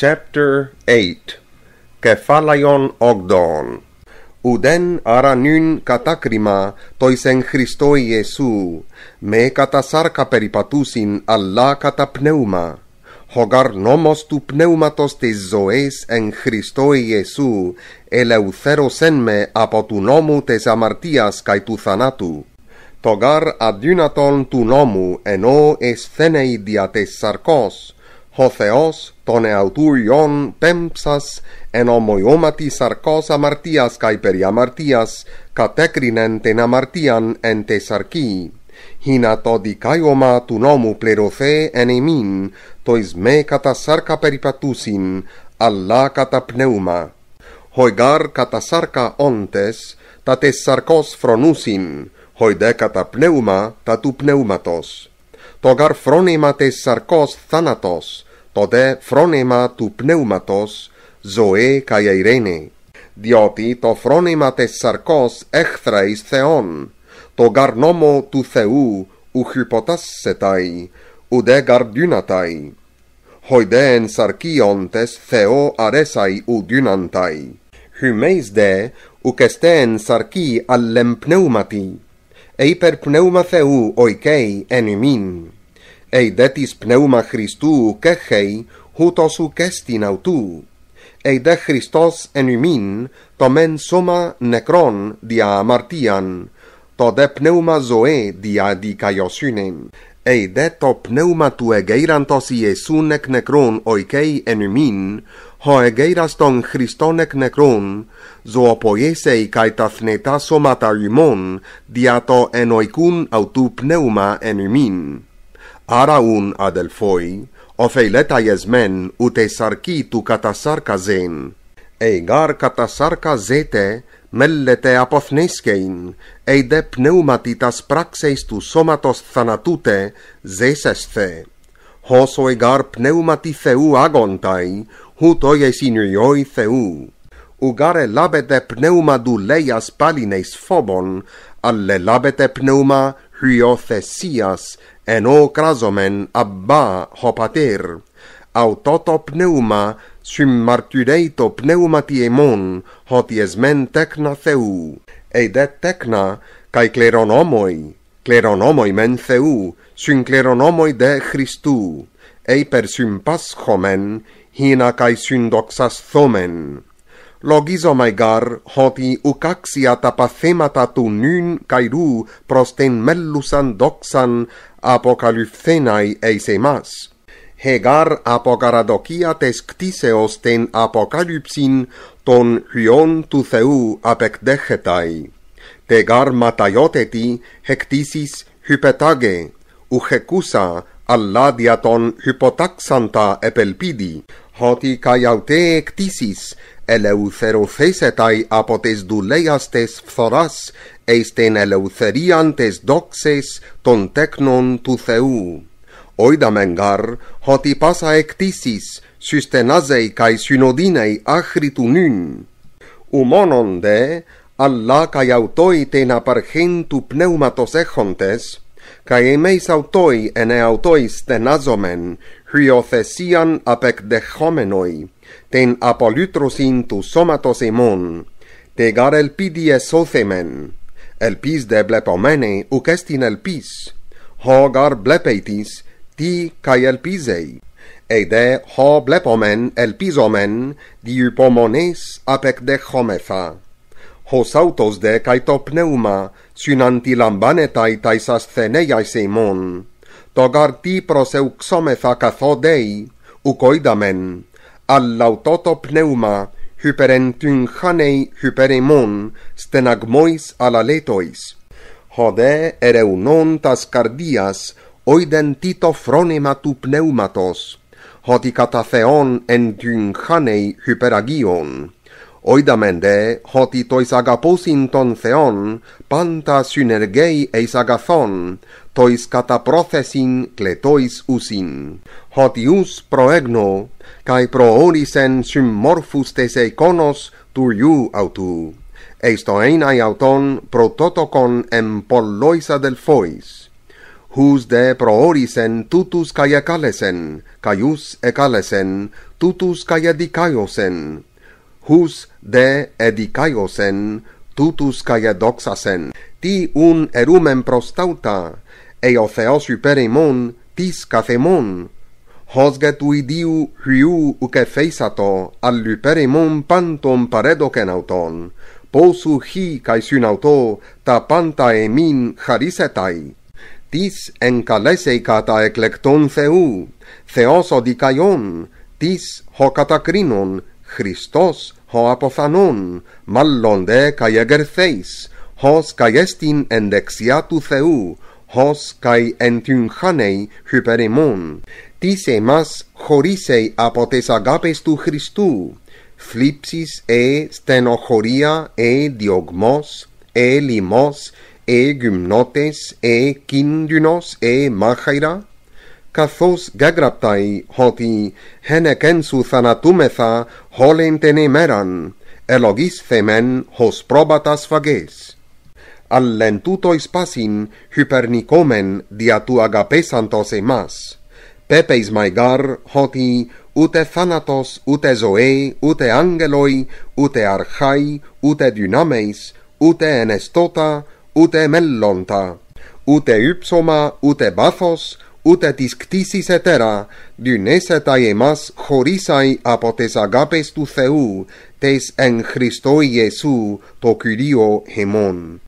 Chapter 8 Κεφάλαιον 8 Ουδέν αρανύν κατάκριμα τοις εν Χριστώ Ιησού, με κατά σάρκα περιπατούσιν, αλλά κατά πνεύμα. Χωγάρ νόμος του πνεύματος της ζωής εν Χριστώ Ιησού, ελευθέρωσεν με από του νόμου της αμαρτίας καί του θανάτου. Το γαρ αδύνατον του νόμου, ενώ εσθένεοι δια της σαρκός, ο Θεός τον εαυτούριον πέμψας εν ομοιώματι σαρκός αμαρτίας καί περί αμαρτίας κατέκρινεν την αμαρτίαν εν τε σαρκή. Ήνα το δικαίωμα του νόμου πληρωθέ εν ημίν, το εις με κατά σαρκα περιπατούσιν, αλλά κατά πνεύμα. Ο κατά σαρκα όντες, τα τε σαρκός φρονούσιν, ο δε κατά πνεύμα τα του πνεύματος. Το γαρ φρόνημα τε σαρκός θάνατος, tote phronema tu pneumatos zoe kai irene dioti to phronema te sarkos echthra is theon to gar nomo tu theou ou hypotas setai ou de gar dynatai hoi theo aresai ou dynantai hymeis de ou keste en sarki allem pneumati e hyper pneuma theou oikei en Ει δε της πνεύμα Χριστού και χέι, ούτω σου και στην αυτού. Ει Χριστός εν ημίν, το μεν σώμα νεκρόν δια αμαρτίαν, το δε πνεύμα ζωέ δια δικαιοσύνην. Ει δε το πνεύμα του εγείραντος Ιεσούν εκ νεκρόν οικέι εν ημίν, ο εγείρας των Χριστών εκ νεκρόν, ζωοποιέσαι καί τα θνετά σώματα ημών δια το εν οικούν αυτού πνεύμα εν ημίν. Άραουν αδελφόι, οφειλέτα εσμέν ούτε σαρκή του κατά ζέν. Εγάρ κατά σάρκα ζέτε, μέλλετε αποθνέσκειν, ειδέ πνεύματι τας πράξεις του σώματος θανατούτε, ζέσεσθε. Χόσο εγάρ πνεύματι Θεού άγονται, ούτω εσυνοριόι Θεού. Ουγάρε λάβετε πνεύμα δούλειας πάλινες φόβων, αλλε λάβετε πνεύμα hyothesias en o krasomen abba hopater autoto pneuma sum martyreito pneumatiemon hoties men tecna theu e de tecna kai kleronomoi kleronomoi men theu sum kleronomoi de Christou, ei per sum paschomen hina kai sum doxas thomen λογίζομαι γαρ ότι ουκάξια τα παθήματα του νυν καηρού προς την μέλουσαν δόξαν αποκαλυφθέναι εις εμάς. Χεγάρ από καραδοκία τες κτίσεως την αποκάλυψην των χιών του Θεού απεκδέχεται. Τεγάρ ματαιότητη χεκτήσεις χυπετάγε ουχεκούσα, αλλά δια των χυποτάξαντα επελπίδι, ότι καί εκτίσεις ελευθερωθήσεται από τις δουλειάς της φθοράς εις την ελευθερία της δόξης των τέκνων του Θεού. Οι γαρ, ότι πάσα εκτίσεις, συστενάζεϊ καί συνοδίνεϊ άχρη του νυν. Ουμόνον δε, αλλά καί αυτοί την απαρχήν του πνεύματος έχοντες, kai emeis autoi ene autoi stenazomen hyothesian apek de homenoi ten apolytrosin tu somatos emon te gar el pidie sothemen el de blepomene u kestin el pis ho gar blepeitis ti kai elpisei, e de ho blepomen el diupomones di upomones de homefa hos autos de kai to pneuma synanti lambane tai tai sas theneiai seimon to garti proseu xome ukoidamen alla autoto pneuma hyperentyn chanei hyperemon stenagmois alaletois, hode ere unon tas cardias oiden fronema tu pneumatos hoti kata theon en dyn hyperagion Oidamende hoti tois agapous in ton theon, panta synergei eis agathon, tois kata prothesin kletois usin. Hoti us proegno, kai pro olisen sym morfus tes eikonos tur ju autu. Eis to einai auton prototokon totokon em polloisa del Hus de proorisen olisen tutus kai ekalesen, kai us ekalesen, tutus kai edikaiosen, chus de edicaio tutus ca doxasen. Ti un erumen prostauta, e o Theos iperimon, tis ca themon, hos idiu hriu uce feisato, alli perimon pantum paredoken auton, posu hi kai isun auto, ta panta emin harisetai. Tis encalesei cata eklekton Theu, Theos odicaion, tis ho catacrinon, Christos ὁ αποθανούν, μάλλον δε καί εγερθείς, ως εστιν εν δεξιά του Θεού, ως καί εν τυν χάνει χυπερημούν. Τις εμάς χωρίσαι από τις αγάπες του Χριστού, φλίψεις ε στενοχωρία ε διογμός ε λιμός, ε γυμνώτες, ε κίνδυνος, ε μάχαιρα, kathous gagraptai honti henakensou sanatometha holentenimeran elogis femen hos probatas phages allentuto ispasin hypernikomen dia tua gape santos e mas pepe is mygar honti uthe sanatos utezoe uthe angeloi uthe archai uthe dunames uthen stota uthe mellonta uthe hypsoma uthe bathos ούτε της κτίσεις ετέρα, τα εμάς χωρίσαι από τις αγάπες του Θεού, τες εν Χριστώ Ιησού, το Κυρίο ημών.